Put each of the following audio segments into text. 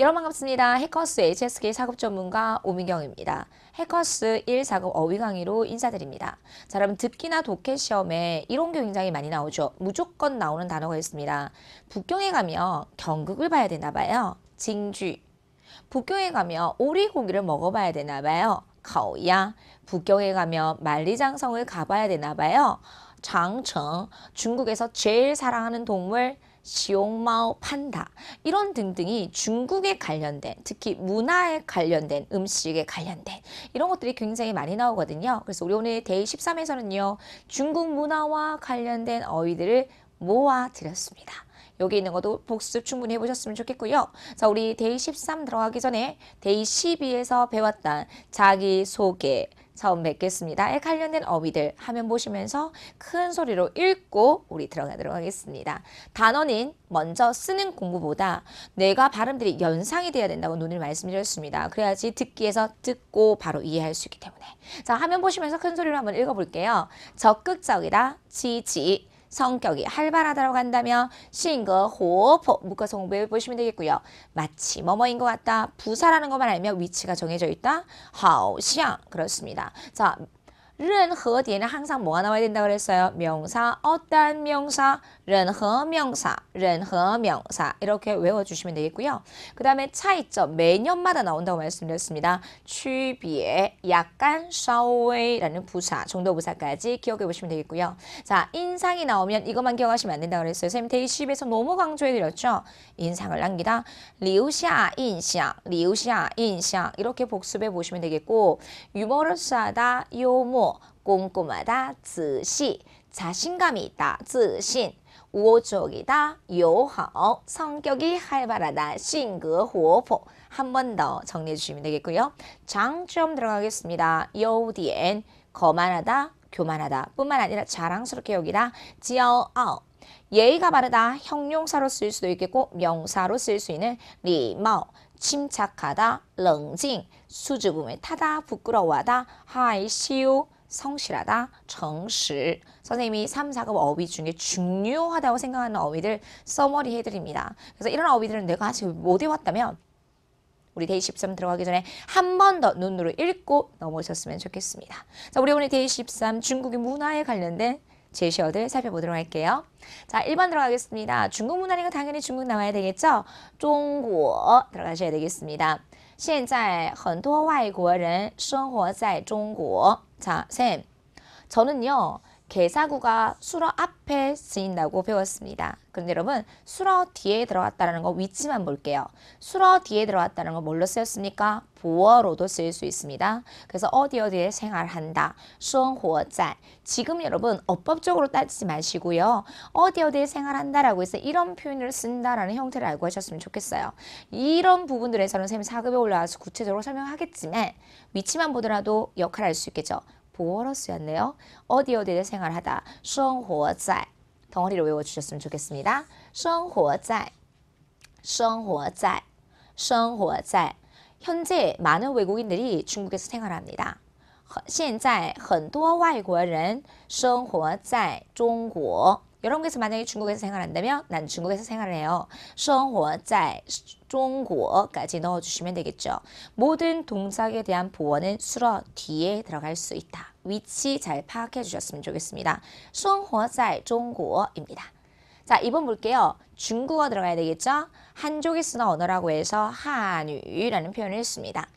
여러분 반갑습니다. 해커스 HSK 사급 전문가 오민경입니다. 해커스 1, 사급 어휘 강의로 인사드립니다. 자, 여러분 듣기나 독해 시험에 이론교 굉장히 많이 나오죠. 무조건 나오는 단어가 있습니다. 북경에 가면 경극을 봐야 되나 봐요. 징주. 북경에 가면 오리고기를 먹어봐야 되나 봐요. 가오야. 북경에 가면 만리장성을 가봐야 되나 봐요. 장청. 중국에서 제일 사랑하는 동물 시옹마오 판다 이런 등등이 중국에 관련된 특히 문화에 관련된 음식에 관련된 이런 것들이 굉장히 많이 나오거든요. 그래서 우리 오늘 데이 13에서는요. 중국 문화와 관련된 어휘들을 모아 드렸습니다. 여기 있는 것도 복습 충분히 해보셨으면 좋겠고요. 자, 우리 데이 13 들어가기 전에 데이 12에서 배웠던 자기소개, 처음 뵙겠습니다.에 관련된 어휘들 화면 보시면서 큰 소리로 읽고 우리 들어가도록 하겠습니다. 단어는 먼저 쓰는 공부보다 내가 발음들이 연상이 돼야 된다고 눈을 말씀드렸습니다. 그래야지 듣기에서 듣고 바로 이해할 수 있기 때문에. 자, 화면 보시면서 큰 소리로 한번 읽어볼게요. 적극적이다, 지지, 성격이 활발하다고 한다면 싱거 호포 묶어서 공부해 보시면 되겠고요. 마치 뭐뭐인 것 같다. 부사라는 것만 알면 위치가 정해져 있다. 하오샹 그렇습니다. 자任何 뒤에는 항상 뭐가 나와야 된다 그랬어요? 명사, 어떤 명사, 른何 명사, 른何 명사 이렇게 외워주시면 되겠고요. 그 다음에 차이점 매년마다 나온다고 말씀드렸습니다. 취비에 약간, 샤오웨라는 부사, 정도 부사까지 기억해 보시면 되겠고요. 자, 인상이 나오면 이것만 기억하시면 안 된다 그랬어요. 선생님 데이십에서 너무 강조해드렸죠? 인상을 남기다, 리우샤 인상, 리우샤 인상 이렇게 복습해 보시면 되겠고 유머러스하다, 요모 꼼꼼하다, 仔细, 자신감이 있다, 自信, 우호적이다, 요하 성격이 활발하다, 싱그호포 한 번 더 정리해 주시면 되겠고요. 장점 들어가겠습니다. 요디엔, 거만하다, 교만하다 뿐만 아니라 자랑스럽게 여기다, 지어어 예의가 바르다 형용사로 쓸 수도 있겠고 명사로 쓸 수 있는 리마오 침착하다 렁징 수줍음에 타다 부끄러워하다 하이시우 성실하다, 정실. 선생님이 3, 4급 어휘 중에 중요하다고 생각하는 어휘들 써머리 해드립니다. 그래서 이런 어휘들은 내가 아직 못 외웠다면 우리 데이 13 들어가기 전에 한 번 더 눈으로 읽고 넘어오셨으면 좋겠습니다. 자, 우리 오늘 데이 13 중국의 문화에 관련된 제시어들 살펴보도록 할게요. 자, 1번 들어가겠습니다. 중국 문화니까 당연히 중국 나와야 되겠죠? 중국 들어가셔야 되겠습니다. 现在很多外国人生活在中国。 자, 쌤. 저는요. 개사구가 수러 앞에 쓰인다고 배웠습니다. 그런데 여러분 수러 뒤에 들어갔다는 거 위치만 볼게요. 수러 뒤에 들어갔다는 거 뭘로 쓰였습니까? 보어로도 쓰일 수 있습니다. 그래서 어디 어디에 생활한다, 生活在 지금 여러분 어법적으로 따지지 마시고요. 어디 어디에 생활한다라고 해서 이런 표현을 쓴다라는 형태를 알고 하셨으면 좋겠어요. 이런 부분들에서는 선 쌤이 4급에 올라와서 구체적으로 설명하겠지만 위치만 보더라도 역할을 할 수 있겠죠. 보어러스였네요. 어디 어디에 생활하다. 生活在 덩어리를 외워주셨으면 좋겠습니다. 生活在生活在生活在 현재 많은 외국인들이 중국에서 생활합니다. 어, 现在很多外国人生活在中国。 여러분께서 만약에 중국에서 생활한다면 난 중국에서 생활을 해요. 生活在 중국까지 넣어주시면 되겠죠. 모든 동작에 대한 보어는 수어 뒤에 들어갈 수 있다. 위치 잘 파악해 주셨으면 좋겠습니다. 生活在 중국입니다. 자, 이번 볼게요. 중국어 들어가야 되겠죠? 한족이 쓰는 언어라고 해서 한유라는 표현을 했니다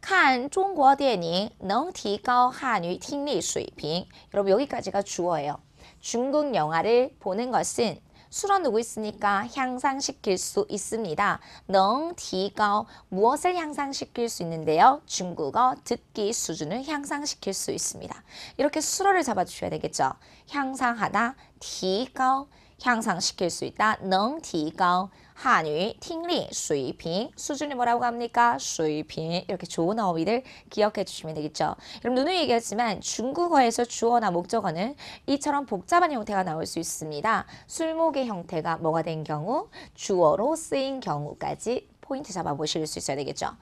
看中国电影能提高汉语听力水平。여러분 여기까지가 주어예요. 중국 영화를 보는 것은 술어누고 있으니까 향상시킬 수 있습니다. 능, 디가 무엇을 향상시킬 수 있는데요. 중국어 듣기 수준을 향상시킬 수 있습니다. 이렇게 수어를 잡아주셔야 되겠죠. 향상하다, 디가 향상시킬 수 있다, 능, 디가 한위 팅리 수이핑 수준이 뭐라고 합니까? 수이핑 이렇게 좋은 어휘들 기억해 주시면 되겠죠. 그럼 누누 얘기했지만 중국어에서 주어나 목적어는 이처럼 복잡한 형태가 나올 수 있습니다. 술목의 형태가 뭐가 된 경우 주어로 쓰인 경우까지 포인트 잡아보실 수 있어야 되겠죠.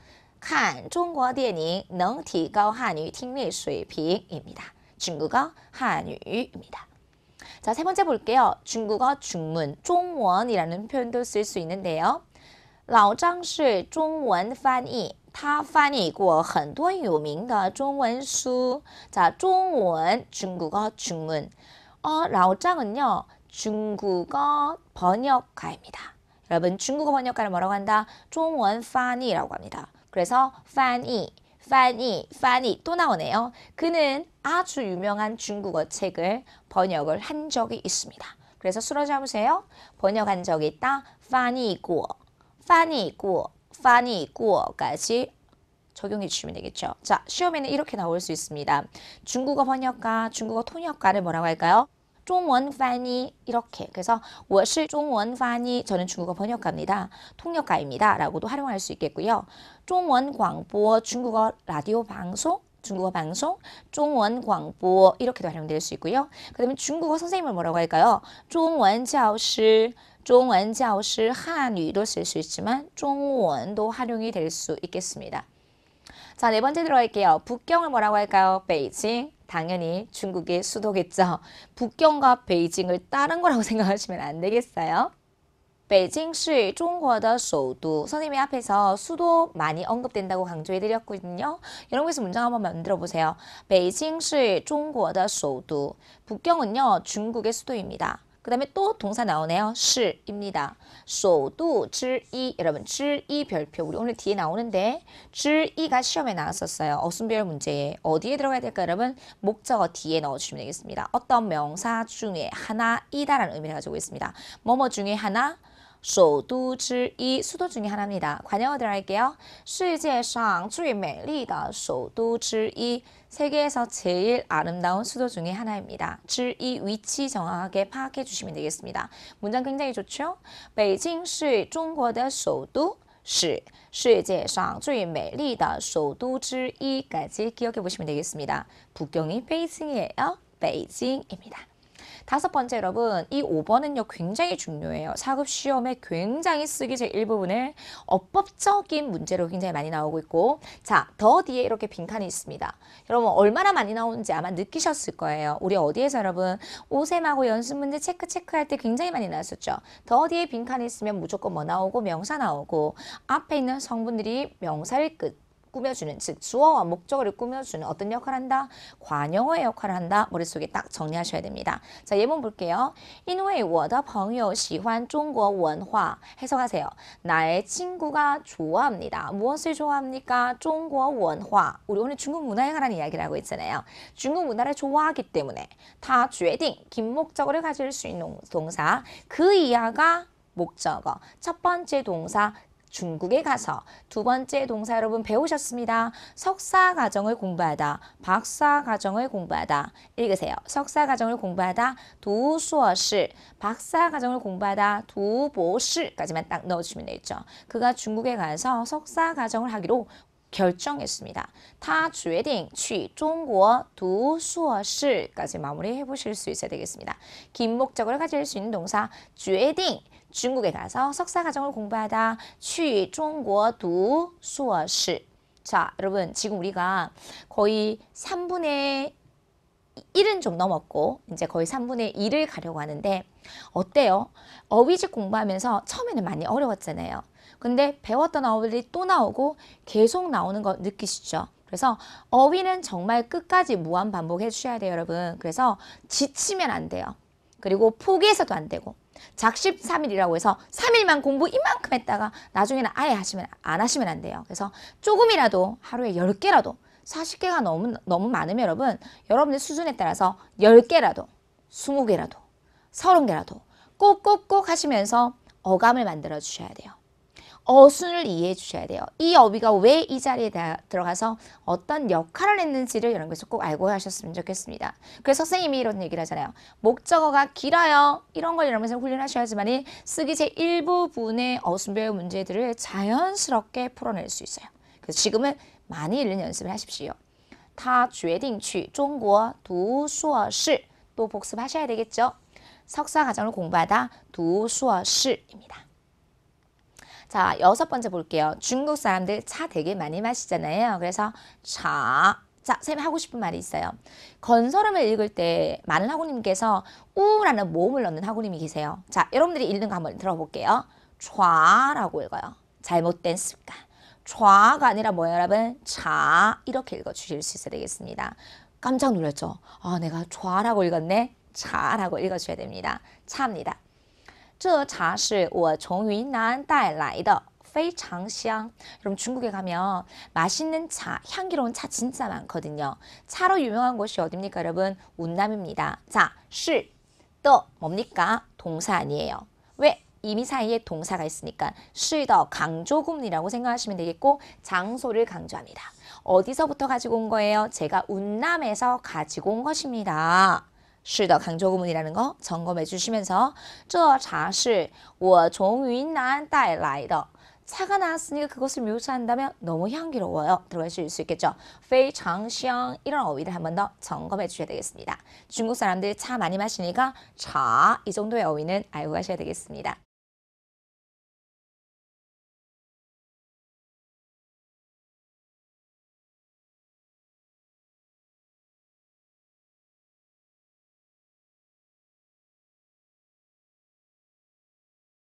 칸 중국 电影能提高汉语听力水平입니다. 중국어 한유입니다. 자, 세 번째 볼게요. 중국어 중문, 중원이라는 표현도 쓸 수 있는데요. 老张是중원翻译他翻译过很多有名的中文书 자, 중원, 중국어 중문. 어, 라오짱은요. 중국어 번역가입니다. 여러분 중국어 번역가를 뭐라고 한다? 중원 판이라고 합니다. 그래서 판이 파니, 파니 또 나오네요. 그는 아주 유명한 중국어 책을 번역을 한 적이 있습니다. 그래서 수로 잡으세요. 번역한 적이 있다. 파니구어, 파니구어, 파니구어까지 적용해 주시면 되겠죠. 자, 시험에는 이렇게 나올 수 있습니다. 중국어 번역가, 중국어 통역가를 뭐라고 할까요? 중원 판이 이렇게 그래서 워시 중원 판이 저는 중국어 번역가입니다. 통역가입니다. 라고도 활용할 수 있겠고요. 중원 광보 중국어 라디오 방송 중국어 방송, 중원 광보 이렇게도 활용될 수 있고요. 그 다음에 중국어 선생님을 뭐라고 할까요? 중원 教师 중원 教师 한유도 쓸 수 있지만 중원도 활용이 될 수 있겠습니다. 자, 네 번째 들어갈게요. 북경을 뭐라고 할까요? 베이징. 당연히 중국의 수도겠죠. 북경과 베이징을 다른 거라고 생각하시면 안 되겠어요. 베이징시 중국의 수도 선생님이 앞에서 수도 많이 언급된다고 강조해드렸거든요. 여러분께서 문장 한번 만들어보세요. 베이징시 중국의 수도 북경은요 중국의 수도입니다. 그 다음에 또 동사 나오네요. 시입니다. 소두 질이 여러분 질이 별표 우리 오늘 뒤에 나오는데 질이가 시험에 나왔었어요. 어순별 문제에 어디에 들어가야 될까 여러분? 목적어 뒤에 넣어주시면 되겠습니다. 어떤 명사 중에 하나이다라는 의미를 가지고 있습니다. 뭐뭐 중에 하나 首都之一, 수도 중에 하나입니다. 관용어 들어게요世界上最美丽的首都之一, 세계에서 제일 아름다운 수도 중의 하나입니다. 之一 위치 정확하게 파악해 주시면 되겠습니다. 문장 굉장히 좋죠? 北京是 중국의 首都, 是世界上最美丽的首都之一까지 기억해 보시면 되겠습니다. 북경이 베이징이에요. 베이징입니다. 다섯 번째 여러분 이 5번은요 굉장히 중요해요. 4급 시험에 굉장히 쓰기 제1부분을 어법적인 문제로 굉장히 많이 나오고 있고 자더 뒤에 이렇게 빈칸이 있습니다. 여러분 얼마나 많이 나오는지 아마 느끼셨을 거예요. 우리 어디에서 여러분 오셈하고 연습문제 체크 체크할 때 굉장히 많이 나왔었죠. 더 뒤에 빈칸이 있으면 무조건 뭐 나오고 명사 나오고 앞에 있는 성분들이 명사를 끝 꾸며주는 즉 주어와 목적어를 꾸며주는 어떤 역할을 한다? 관용어의 역할을 한다. 머릿속에 딱 정리하셔야 됩니다. 자 예문 볼게요. 因为我的朋友喜欢中国文化 해석하세요. 나의 친구가 좋아합니다. 무엇을 좋아합니까? 중국 원화. 우리 오늘 중국 문화에 관한 이야기를 하고 있잖아요. 중국 문화를 좋아하기 때문에 다 죄딩 긴목적어를 가질 수 있는 동사 그 이하가 목적어 첫 번째 동사 중국에 가서 두 번째 동사 여러분 배우셨습니다. 석사 과정을 공부하다, 박사 과정을 공부하다. 읽으세요. 석사 과정을 공부하다, 도수어시, 박사 과정을 공부하다, 도보시까지만 딱 넣어주시면 되겠죠. 그가 중국에 가서 석사 과정을 하기로 결정했습니다. 他决定去中国读硕士까지 마무리해 보실 수 있어야 되겠습니다. 긴 목적으로 가질 수 있는 동사 决定 중국에 가서 석사과정을 공부하다 去中国读硕士 자, 여러분 지금 우리가 거의 3분의 1은 좀 넘었고 이제 거의 3분의 2를 가려고 하는데 어때요? 어휘집 공부하면서 처음에는 많이 어려웠잖아요. 근데 배웠던 어휘들이 또 나오고 계속 나오는 거 느끼시죠? 그래서 어휘는 정말 끝까지 무한 반복해 주셔야 돼요, 여러분. 그래서 지치면 안 돼요. 그리고 포기해서도 안 되고 작십 삼일이라고 해서 삼일만 공부 이만큼 했다가 나중에는 아예 하시면 안 하시면 안 돼요. 그래서 조금이라도 하루에 열개라도 사십 개가 너무 너무 많으면 여러분 여러분의 수준에 따라서 열개라도 스무 개라도 서른 개라도 꼭꼭꼭 하시면서 어감을 만들어 주셔야 돼요. 어순을 이해해 주셔야 돼요. 이 어휘가 왜 이 자리에 들어가서 어떤 역할을 했는지를 여러분께서 꼭 알고 하셨으면 좋겠습니다. 그래서 선생님이 이런 얘기를 하잖아요. 목적어가 길어요. 이런 걸 여러분께서 훈련하셔야지만 쓰기 제1부분의 어순별 문제들을 자연스럽게 풀어낼 수 있어요. 그래서 지금은 많이 읽는 연습을 하십시오. 他决定去中国读硕士또 복습하셔야 되겠죠. 석사 과정을 공부하다 두수어입니다 자, 여섯 번째 볼게요. 중국 사람들 차 되게 많이 마시잖아요. 그래서 차. 자, 쌤이 하고 싶은 말이 있어요. 건설음을 읽을 때 많은 학우님께서 우라는 모음을 넣는 학우님이 계세요. 자, 여러분들이 읽는 거 한번 들어볼게요. 좌라고 읽어요. 잘못된 습관. 좌가 아니라 뭐예요, 여러분? 자 이렇게 읽어주실 수 있어야 되겠습니다. 깜짝 놀랐죠? 아, 내가 좌라고 읽었네? 자라고 읽어줘야 됩니다. 차입니다. 这茶是我从云南带来的。페이창 여러분 중국에 가면 맛있는 차, 향기로운 차 진짜 많거든요. 차로 유명한 곳이 어딥니까 여러분? 운남입니다. 자, 시, 또 뭡니까? 동사 아니에요. 왜? 이미 사이에 동사가 있으니까 시더 강조금이라고 생각하시면 되겠고 장소를 강조합니다. 어디서부터 가지고 온 거예요? 제가 운남에서 가지고 온 것입니다. 是더 강조구문이라는 거 점검해 주시면서 这茶是我从云南带来的. 차가 나왔으니까 그것을 묘사한다면 너무 향기로워요. 들어가실 수 있겠죠. 非常香 이런 어휘를 한 번 더 점검해 주셔야 되겠습니다. 중국 사람들 이차 많이 마시니까 차 이 정도의 어휘는 알고 가셔야 되겠습니다.